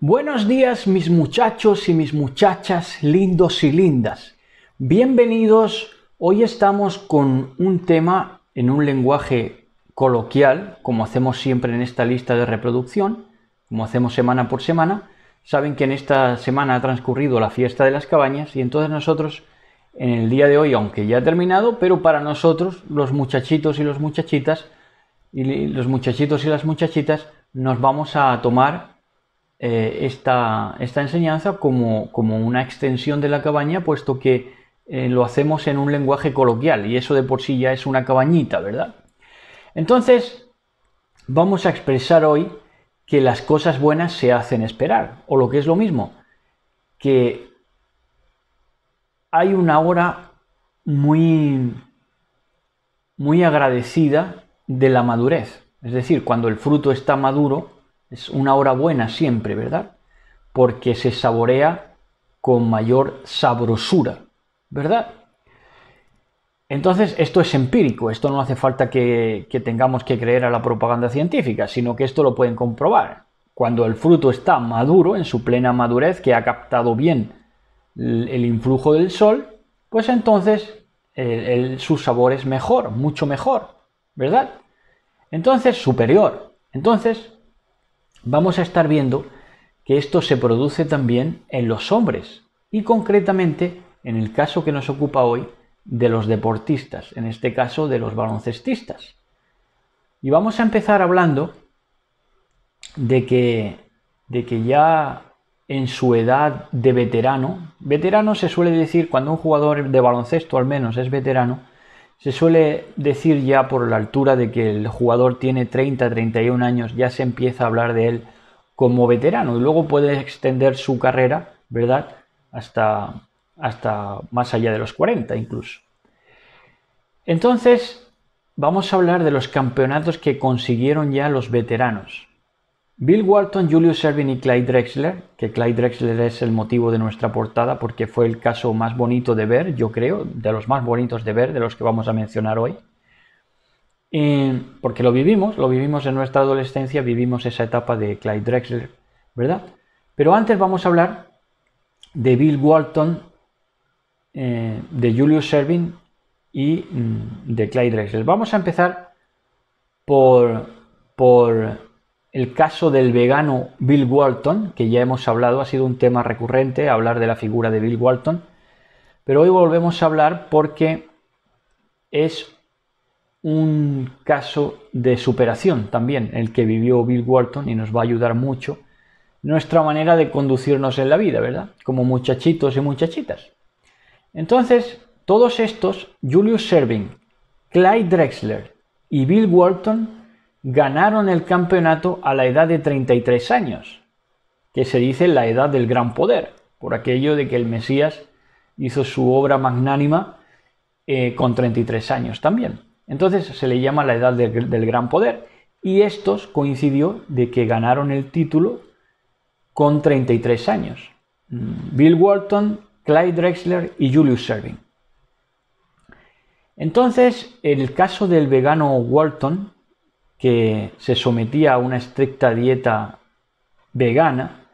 Buenos días mis muchachos y mis muchachas lindos y lindas. Bienvenidos. Hoy estamos con un tema en un lenguaje coloquial, como hacemos siempre en esta lista de reproducción, como hacemos semana por semana. Saben que en esta semana ha transcurrido la fiesta de las cabañas y entonces nosotros en el día de hoy, aunque ya ha terminado, pero para nosotros los muchachitos y los muchachitas y los muchachitos y las muchachitas nos vamos a tomar eh, esta, enseñanza como, una extensión de la cabaña, puesto que eh, lo hacemos en un lenguaje coloquial y eso de por sí ya es una cabañita, ¿verdad? Entonces, vamos a expresar hoy que las cosas buenas se hacen esperar, o lo que es lo mismo, que hay una hora muy, muy agradecida de la madurez, es decir, cuando el fruto está maduro, es una hora buena siempre, ¿verdad? Porque se saborea con mayor sabrosura, ¿verdad? Entonces, esto es empírico, esto no hace falta que, tengamos que creer a la propaganda científica, sino que esto lo pueden comprobar. Cuando el fruto está maduro, en su plena madurez, que ha captado bien el, influjo del sol, pues entonces su sabor es mejor, mucho mejor, ¿verdad? Entonces, superior. Entonces, vamos a estar viendo que esto se produce también en los hombres y concretamente en el caso que nos ocupa hoy de los deportistas, en este caso de los baloncestistas. Y vamos a empezar hablando de que, de que ya en su edad de veterano, veterano se suele decir cuando un jugador de baloncesto al menos es veterano, se suele decir ya por la altura de que el jugador tiene 30, 31 años, ya se empieza a hablar de él como veterano y luego puede extender su carrera, ¿verdad? Hasta, hasta más allá de los 40 incluso. Entonces, vamos a hablar de los campeonatos que consiguieron ya los veteranos. Bill Walton, Julius Erving y Clyde Drexler, que Clyde Drexler es el motivo de nuestra portada porque fue el caso más bonito de ver, yo creo, de los más bonitos de ver, de los que vamos a mencionar hoy. porque lo vivimos, lo vivimos en nuestra adolescencia, vivimos esa etapa de Clyde Drexler, ¿verdad? Pero antes vamos a hablar de Bill Walton, eh, de Julius Erving y mm, de Clyde Drexler. Vamos a empezar por, por el caso del vegano Bill Walton, que ya hemos hablado, ha sido un tema recurrente, hablar de la figura de Bill Walton. Pero hoy volvemos a hablar porque es un caso de superación también, el que vivió Bill Walton y nos va a ayudar mucho nuestra manera de conducirnos en la vida, ¿verdad? Como muchachitos y muchachitas. Entonces, todos estos, Julius Serving, Clyde Drexler y Bill Walton, ganaron el campeonato a la edad de 33 años, que se dice la edad del gran poder, por aquello de que el Mesías hizo su obra magnánima eh, con 33 años también. Entonces se le llama la edad del gran poder y estos coincidió de que ganaron el título con 33 años. Mm, Bill Walton, Clyde Drexler y Julius Serving. Entonces, el caso del vegano Walton que se sometía a una estricta dieta vegana,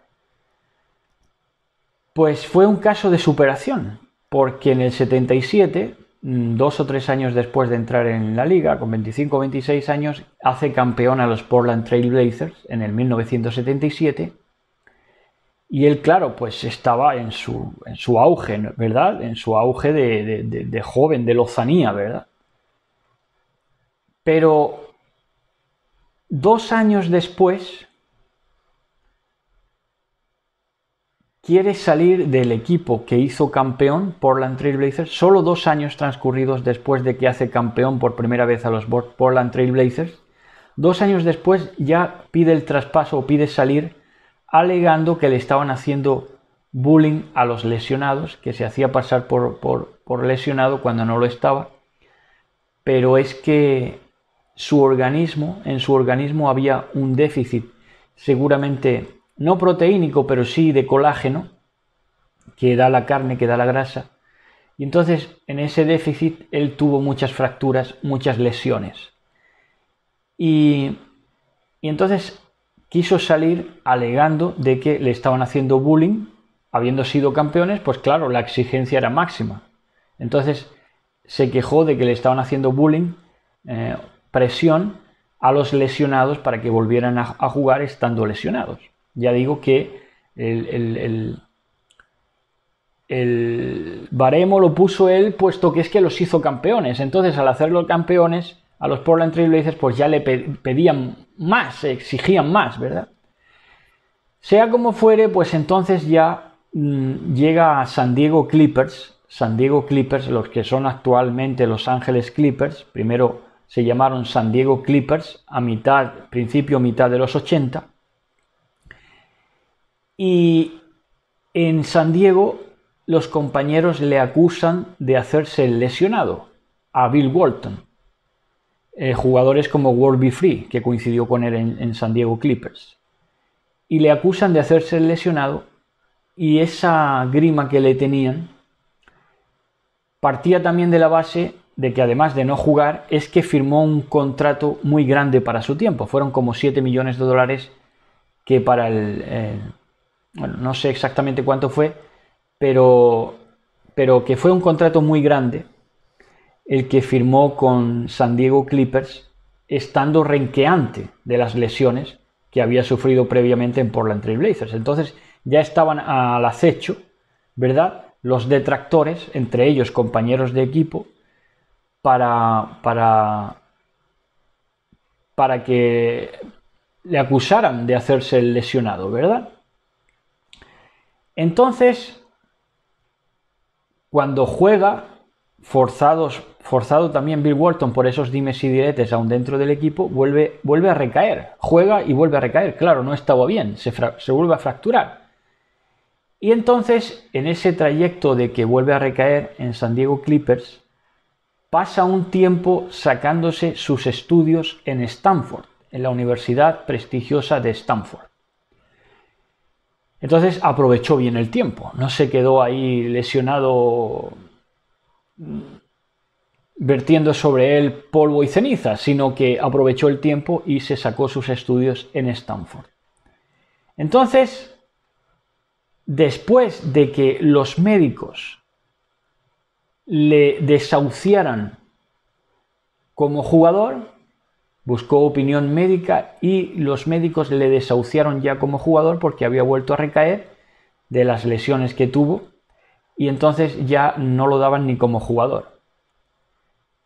pues fue un caso de superación, porque en el 77, mm, dos o tres años después de entrar en la liga, con 25 o 26 años, hace campeón a los Portland Trailblazers, en el 1977. Y él, claro, pues estaba en su, auge, ¿verdad? En su auge de joven, de lozanía, ¿verdad? Pero dos años después, quiere salir del equipo que hizo campeón Portland Trailblazers solo dos años transcurridos después de que hace campeón por primera vez a los Portland Trailblazers. Dos años después ya pide el traspaso o pide salir alegando que le estaban haciendo bullying a los lesionados, que se hacía pasar por, por lesionado cuando no lo estaba. Pero es que su organismo, en su organismo había un déficit, seguramente no proteínico, pero sí de colágeno, que da la carne, que da la grasa. Y entonces, en ese déficit, él tuvo muchas fracturas, muchas lesiones. Y, entonces quiso salir alegando de que le estaban haciendo bullying, habiendo sido campeones, pues claro, la exigencia era máxima. Entonces se quejó de que le estaban haciendo bullying, eh, presión a los lesionados para que volvieran a, jugar estando lesionados. Ya digo que el, baremo lo puso él puesto que es que los hizo campeones. Entonces al hacerlo campeones, a los Portland Trail Blazers pues ya le pedían más, exigían más, ¿verdad? Sea como fuere, pues entonces ya mm, llega a San Diego Clippers, San Diego Clippers, los que son actualmente Los Ángeles Clippers, primero se llamaron San Diego Clippers a mitad, principio, mitad de los 80. Y en San Diego los compañeros le acusan de hacerse lesionado a Bill Walton. Eh, jugadores como World Free, que coincidió con él en, en San Diego Clippers. Y le acusan de hacerse lesionado y esa grima que le tenían partía también de la base de que además de no jugar, es que firmó un contrato muy grande para su tiempo. Fueron como 7 millones de dólares que para el... bueno, no sé exactamente cuánto fue, pero, pero que fue un contrato muy grande el que firmó con San Diego Clippers, estando renqueante de las lesiones que había sufrido previamente en Portland Trail Blazers. Entonces ya estaban al acecho, ¿verdad? Los detractores, entre ellos compañeros de equipo, para, para, para que le acusaran de hacerse el lesionado, ¿verdad? Entonces, cuando juega, forzados, forzado también Bill Walton por esos dimes y diretes aún dentro del equipo, vuelve, vuelve a recaer, juega y vuelve a recaer. Claro, no estaba bien, se, se vuelve a fracturar. Y entonces, en ese trayecto de que vuelve a recaer en San Diego Clippers, pasa un tiempo sacándose sus estudios en Stanford, en la Universidad Prestigiosa de Stanford. Entonces aprovechó bien el tiempo, no se quedó ahí lesionado mm, vertiendo sobre él polvo y ceniza, sino que aprovechó el tiempo y se sacó sus estudios en Stanford. Entonces, después de que los médicos le desahuciaran como jugador, buscó opinión médica y los médicos le desahuciaron ya como jugador porque había vuelto a recaer de las lesiones que tuvo y entonces ya no lo daban ni como jugador.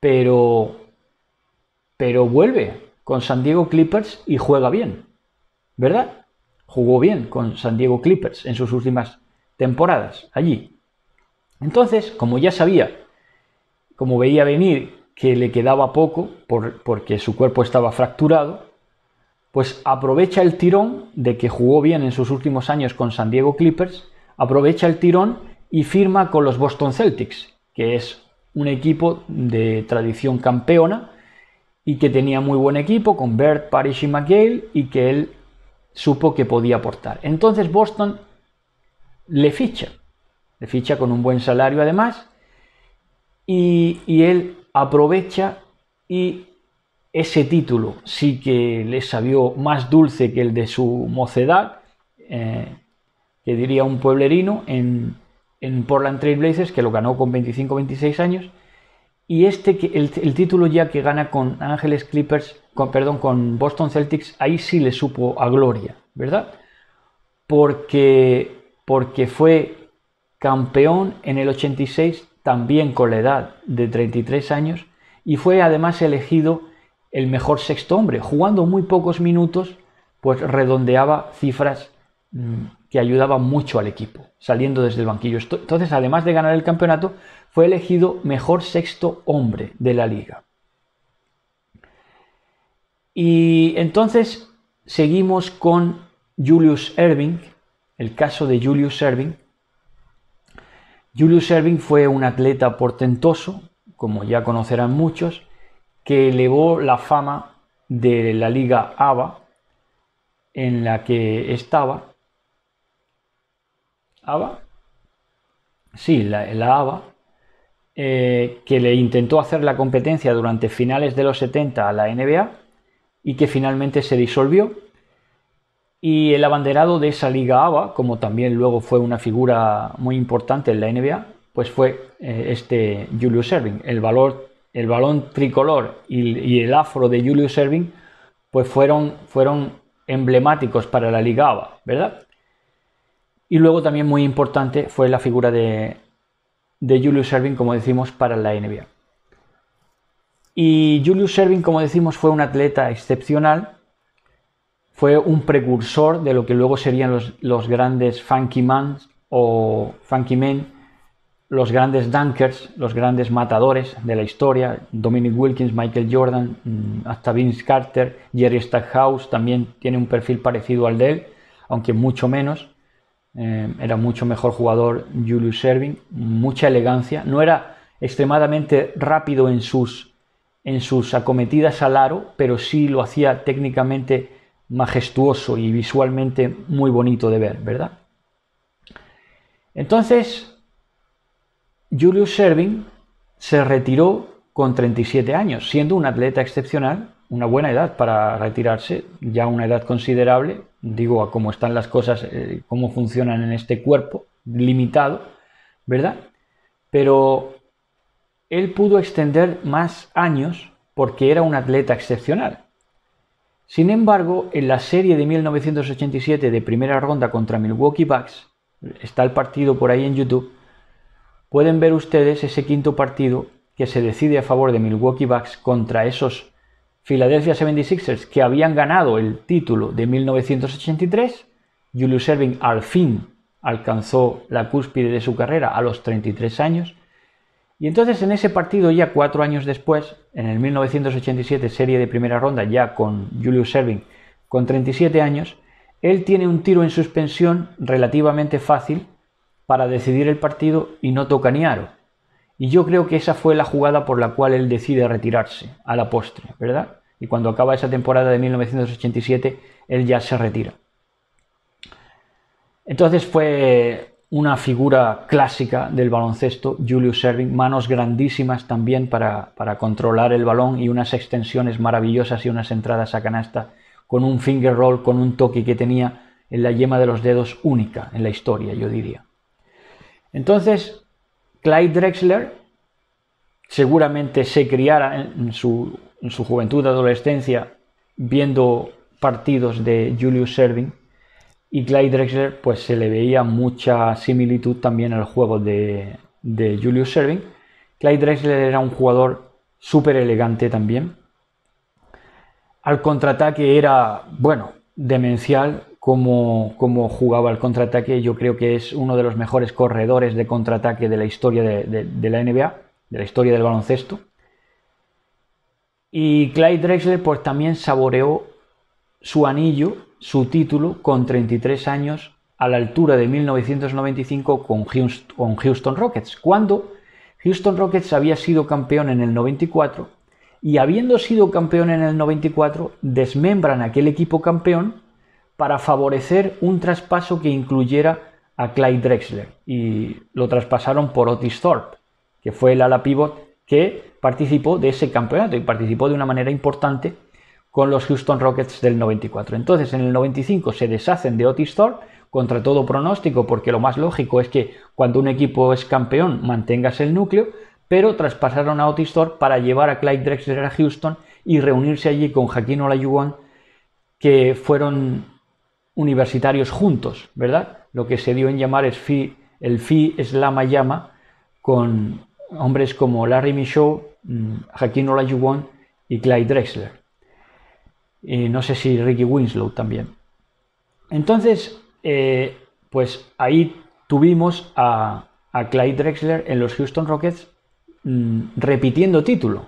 Pero pero vuelve con San Diego Clippers y juega bien. ¿Verdad? Jugó bien con San Diego Clippers en sus últimas temporadas allí. Entonces, como ya sabía, como veía venir que le quedaba poco por, porque su cuerpo estaba fracturado, pues aprovecha el tirón de que jugó bien en sus últimos años con San Diego Clippers, aprovecha el tirón y firma con los Boston Celtics, que es un equipo de tradición campeona y que tenía muy buen equipo con Bert, Parish y McGale y que él supo que podía aportar. Entonces Boston le ficha le ficha con un buen salario además, y, él aprovecha y ese título sí que le sabió más dulce que el de su mocedad, eh, que diría un pueblerino, en, Portland Trail Blazers, que lo ganó con 25-26 años, y este el, el, título ya que gana con Ángeles Clippers, con, perdón, con Boston Celtics, ahí sí le supo a gloria, ¿verdad? Porque, porque fue campeón en el 86 también con la edad de 33 años y fue además elegido el mejor sexto hombre. Jugando muy pocos minutos, pues redondeaba cifras mm, que ayudaban mucho al equipo, saliendo desde el banquillo. Entonces, además de ganar el campeonato, fue elegido mejor sexto hombre de la liga. Y entonces seguimos con Julius Erving, el caso de Julius Erving, Julius Erving fue un atleta portentoso, como ya conocerán muchos, que elevó la fama de la liga ABA en la que estaba. ¿ABA? Sí, la, la ABA, eh, que le intentó hacer la competencia durante finales de los 70 a la NBA y que finalmente se disolvió y el abanderado de esa Liga ABA, como también luego fue una figura muy importante en la NBA, pues fue eh, este Julius Erving. El, balón tricolor y, el afro de Julius Erving, pues fueron, fueron emblemáticos para la Liga ABA, ¿verdad? Y luego también muy importante fue la figura de, de Julius Erving, como decimos, para la NBA. Y Julius Erving, como decimos, fue un atleta excepcional fue un precursor de lo que luego serían los, grandes funky Man o funky men, los grandes dunkers, los grandes matadores de la historia, Dominic Wilkins, Michael Jordan, mm, hasta Vince Carter, Jerry Stackhouse también tiene un perfil parecido al de él, aunque mucho menos. Eh, era mucho mejor jugador Julius Erving, mucha elegancia, no era extremadamente rápido en sus, en sus acometidas al aro, pero sí lo hacía técnicamente majestuoso y visualmente muy bonito de ver, ¿verdad? Entonces, Julius serving se retiró con 37 años, siendo un atleta excepcional, una buena edad para retirarse, ya una edad considerable, digo a cómo están las cosas, eh, cómo funcionan en este cuerpo limitado, ¿verdad? Pero él pudo extender más años porque era un atleta excepcional. Sin embargo, en la serie de 1987 de primera ronda contra Milwaukee Bucks, está el partido por ahí en YouTube, pueden ver ustedes ese quinto partido que se decide a favor de Milwaukee Bucks contra esos Philadelphia 76ers que habían ganado el título de 1983. Julius Erving al fin alcanzó la cúspide de su carrera a los 33 años y entonces en ese partido, ya cuatro años después, en el 1987, serie de primera ronda, ya con Julius Serving, con 37 años, él tiene un tiro en suspensión relativamente fácil para decidir el partido y no toca ni aro. Y yo creo que esa fue la jugada por la cual él decide retirarse a la postre, ¿verdad? Y cuando acaba esa temporada de 1987, él ya se retira. Entonces fue una figura clásica del baloncesto, Julius Erving, manos grandísimas también para, controlar el balón y unas extensiones maravillosas y unas entradas a canasta con un finger roll, con un toque que tenía en la yema de los dedos única en la historia, yo diría. Entonces, Clyde Drexler seguramente se criara en su, su juventud, adolescencia, viendo partidos de Julius Erving. Y Clyde Drexler pues se le veía mucha similitud también al juego de, Julius Serving. Clyde Drexler era un jugador súper elegante también. Al contraataque era, bueno, demencial como, como jugaba al contraataque. Yo creo que es uno de los mejores corredores de contraataque de la historia de, de la NBA, de la historia del baloncesto. Y Clyde Drexler pues también saboreó su anillo su título con 33 años a la altura de 1995 con Houston Rockets, cuando Houston Rockets había sido campeón en el 94 y habiendo sido campeón en el 94 desmembran aquel equipo campeón para favorecer un traspaso que incluyera a Clyde Drexler y lo traspasaron por Otis Thorpe, que fue el ala pivot que participó de ese campeonato y participó de una manera importante con los Houston Rockets del 94. Entonces, en el 95 se deshacen de Otis Thorpe contra todo pronóstico, porque lo más lógico es que cuando un equipo es campeón mantengas el núcleo, pero traspasaron a Otis Thorpe para llevar a Clyde Drexler a Houston y reunirse allí con Jaquín Olajuwon, que fueron universitarios juntos, ¿verdad? Lo que se dio en llamar es fi, el Fi la Llama, con hombres como Larry Michaud, mm, Jaquín Olajuwon y Clyde Drexler no sé si Ricky Winslow también. Entonces, eh, pues ahí tuvimos a, Clyde Drexler en los Houston Rockets mm, repitiendo título,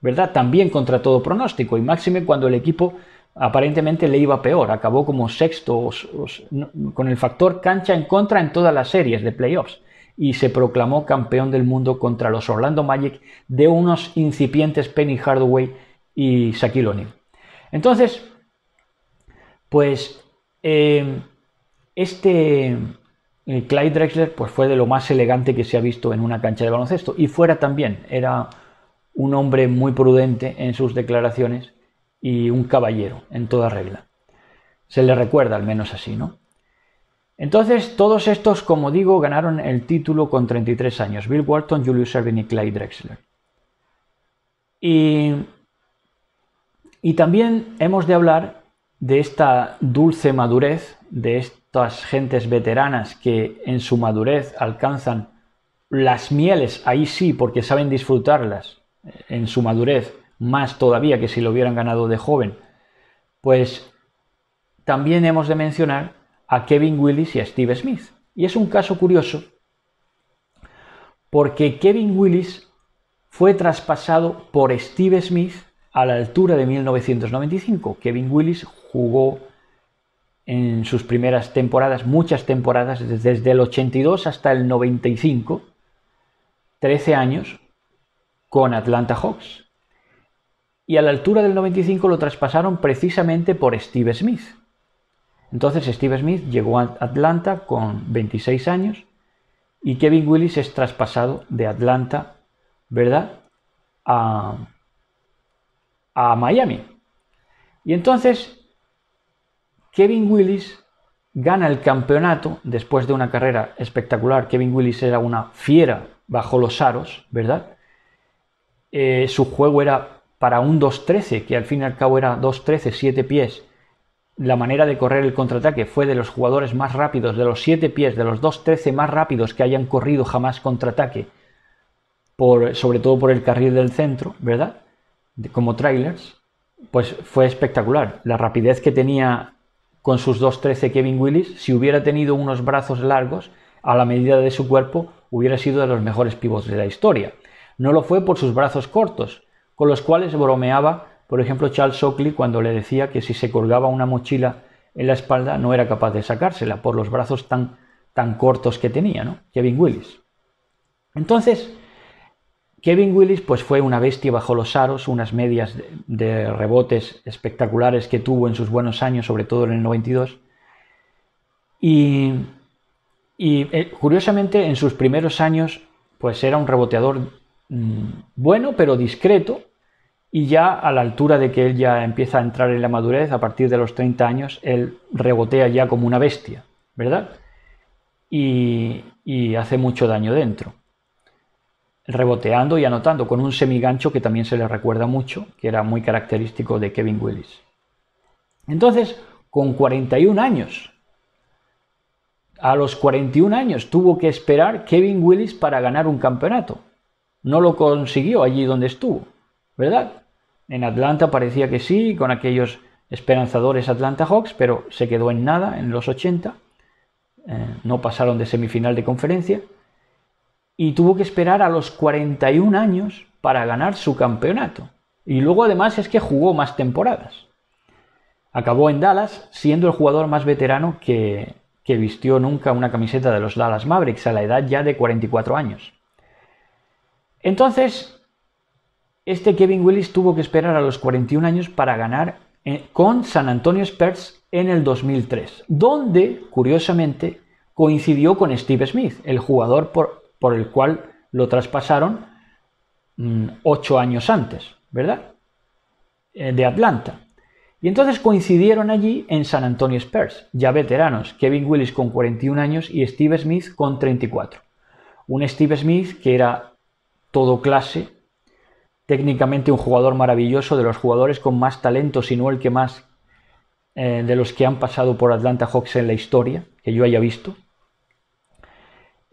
¿verdad? También contra todo pronóstico y máxime cuando el equipo aparentemente le iba peor, acabó como sexto con el factor cancha en contra en todas las series de playoffs y se proclamó campeón del mundo contra los Orlando Magic de unos incipientes Penny Hardaway y Shaquille O'Neal. Entonces, pues em, este eh, Clyde Drexler pues fue de lo más elegante que se ha visto en una cancha de baloncesto y fuera también era un hombre muy prudente en sus declaraciones y un caballero en toda regla. Se le recuerda al menos así, ¿no? Entonces, todos estos, como digo, ganaron el título con 33 años, Bill Walton, Julius Erving y Clyde Drexler. Y y también hemos de hablar de esta dulce madurez, de estas gentes veteranas que en su madurez alcanzan las mieles, ahí sí, porque saben disfrutarlas eh, en su madurez, más todavía que si lo hubieran ganado de joven. Pues también hemos de mencionar a Kevin Willis y a Steve Smith. Y es un caso curioso porque Kevin Willis fue traspasado por Steve Smith a la altura de 1995, Kevin Willis jugó en sus primeras temporadas, muchas temporadas, desde el 82 hasta el 95, 13 años, con Atlanta Hawks. Y a la altura del 95 lo traspasaron precisamente por Steve Smith. Entonces Steve Smith llegó a Atlanta con 26 años y Kevin Willis es traspasado de Atlanta, ¿verdad? A, a Miami. Y entonces Kevin Willis gana el campeonato después de una carrera espectacular. Kevin Willis era una fiera bajo los aros, ¿verdad? Eh, su juego era para un 2-13, que al fin y al cabo era 2-13, 7 pies. La manera de correr el contraataque fue de los jugadores más rápidos, de los 7 pies, de los 2-13 más rápidos que hayan corrido jamás contraataque, por, sobre todo por el carril del centro, ¿verdad? como trailers, pues fue espectacular. La rapidez que tenía con sus 2.13 Kevin Willis, si hubiera tenido unos brazos largos a la medida de su cuerpo, hubiera sido de los mejores pivots de la historia. No lo fue por sus brazos cortos, con los cuales bromeaba, por ejemplo, Charles Oakley cuando le decía que si se colgaba una mochila en la espalda no era capaz de sacársela por los brazos tan, tan cortos que tenía, ¿no? Kevin Willis. Entonces, Kevin Willis pues fue una bestia bajo los aros, unas medias de, rebotes espectaculares que tuvo en sus buenos años, sobre todo en el 92. Y, y eh, curiosamente en sus primeros años pues era un reboteador mm, bueno pero discreto y ya a la altura de que él ya empieza a entrar en la madurez, a partir de los 30 años, él rebotea ya como una bestia, ¿verdad? y hace mucho daño dentro reboteando y anotando con un semigancho que también se le recuerda mucho, que era muy característico de Kevin Willis. Entonces, con 41 años, a los 41 años tuvo que esperar Kevin Willis para ganar un campeonato. No lo consiguió allí donde estuvo, ¿verdad? En Atlanta parecía que sí, con aquellos esperanzadores Atlanta Hawks, pero se quedó en nada en los 80. Eh, no pasaron de semifinal de conferencia y tuvo que esperar a los 41 años para ganar su campeonato. Y luego además es que jugó más temporadas. Acabó en Dallas siendo el jugador más veterano que, vistió nunca una camiseta de los Dallas Mavericks a la edad ya de 44 años. Entonces, este Kevin Willis tuvo que esperar a los 41 años para ganar eh, con San Antonio Spurs en el 2003, donde, curiosamente, coincidió con Steve Smith, el jugador por, por el cual lo traspasaron mm, ocho años antes, ¿verdad? Eh, de Atlanta. Y entonces coincidieron allí en San Antonio Spurs, ya veteranos, Kevin Willis con 41 años y Steve Smith con 34. Un Steve Smith que era todo clase, técnicamente un jugador maravilloso, de los jugadores con más talento, si no el que más eh, de los que han pasado por Atlanta Hawks en la historia, que yo haya visto.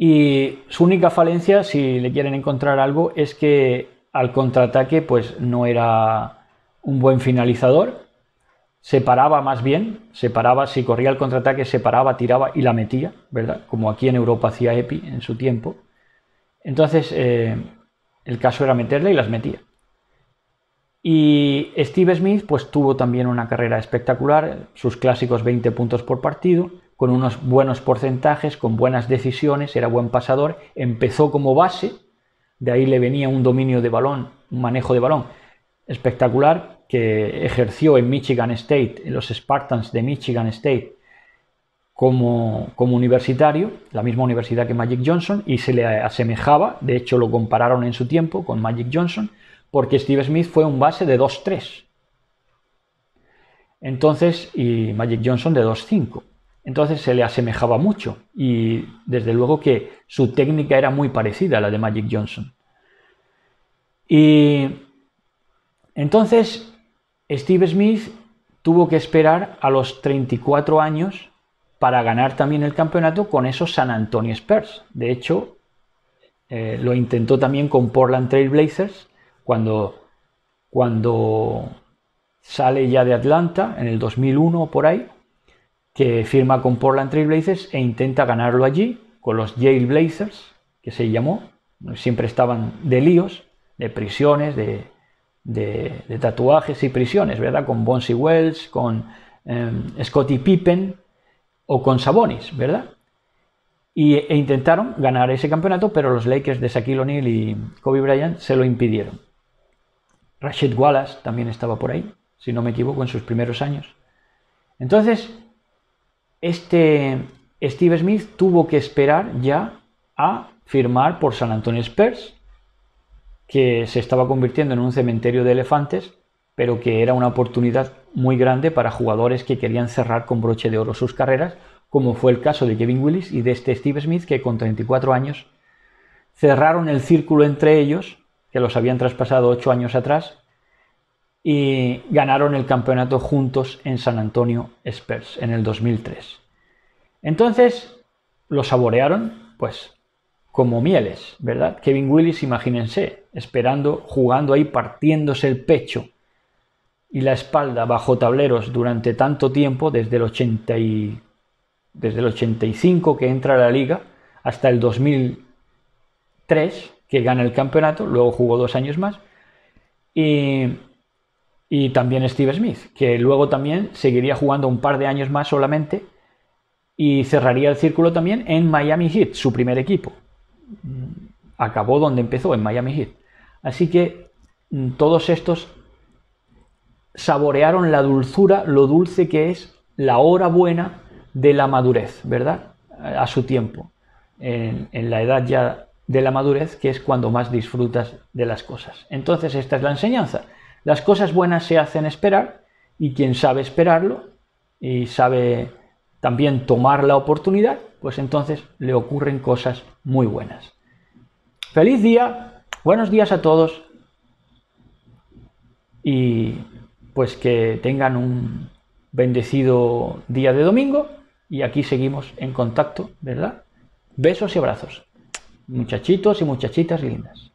Y su única falencia, si le quieren encontrar algo, es que al contraataque pues no era un buen finalizador, se paraba más bien, se paraba, si corría el contraataque, se paraba, tiraba y la metía, ¿verdad? Como aquí en Europa hacía Epi en su tiempo. Entonces, eh, el caso era meterla y las metía. Y Steve Smith pues tuvo también una carrera espectacular, sus clásicos 20 puntos por partido, con unos buenos porcentajes, con buenas decisiones, era buen pasador, empezó como base, de ahí le venía un dominio de balón, un manejo de balón espectacular que ejerció en Michigan State, en los Spartans de Michigan State, como, universitario, la misma universidad que Magic Johnson, y se le asemejaba, de hecho lo compararon en su tiempo con Magic Johnson, porque Steve Smith fue un base de 2-3. Entonces, y Magic Johnson de 2-5. Entonces se le asemejaba mucho y desde luego que su técnica era muy parecida a la de Magic Johnson. Y entonces Steve Smith tuvo que esperar a los 34 años para ganar también el campeonato con esos San Antonio Spurs. De hecho, eh, lo intentó también con Portland Trail Blazers cuando, cuando sale ya de Atlanta en el 2001 o por ahí que firma con Portland Trail Blazers e intenta ganarlo allí con los Yale Blazers, que se llamó. Siempre estaban de líos, de prisiones, de, tatuajes y prisiones, ¿verdad? Con Bonsi Wells, con em, Scotty Pippen o con Sabonis, ¿verdad? Y, e intentaron ganar ese campeonato, pero los Lakers de Shaquille O'Neal y Kobe Bryant se lo impidieron. Rashid Wallace también estaba por ahí, si no me equivoco, en sus primeros años. Entonces, este Steve Smith tuvo que esperar ya a firmar por San Antonio Spurs, que se estaba convirtiendo en un cementerio de elefantes, pero que era una oportunidad muy grande para jugadores que querían cerrar con broche de oro sus carreras, como fue el caso de Kevin Willis y de este Steve Smith, que con 34 años cerraron el círculo entre ellos, que los habían traspasado 8 años atrás, y ganaron el campeonato juntos en San Antonio Spurs en el 2003. Entonces lo saborearon, pues como mieles, ¿verdad? Kevin Willis, imagínense, esperando, jugando ahí, partiéndose el pecho y la espalda bajo tableros durante tanto tiempo, desde el, 80 desde el 85 que entra a la liga hasta el 2003 que gana el campeonato, luego jugó dos años más. Y y también Steve Smith, que luego también seguiría jugando un par de años más solamente y cerraría el círculo también en Miami Heat, su primer equipo. Mm, acabó donde empezó, en Miami Heat. Así que mm, todos estos saborearon la dulzura, lo dulce que es la hora buena de la madurez, ¿verdad? A su tiempo, en, la edad ya de la madurez, que es cuando más disfrutas de las cosas. Entonces, esta es la enseñanza las cosas buenas se hacen esperar y quien sabe esperarlo y sabe también tomar la oportunidad, pues entonces le ocurren cosas muy buenas. Feliz día, buenos días a todos y pues que tengan un bendecido día de domingo y aquí seguimos en contacto, ¿verdad? Besos y abrazos, muchachitos y muchachitas lindas.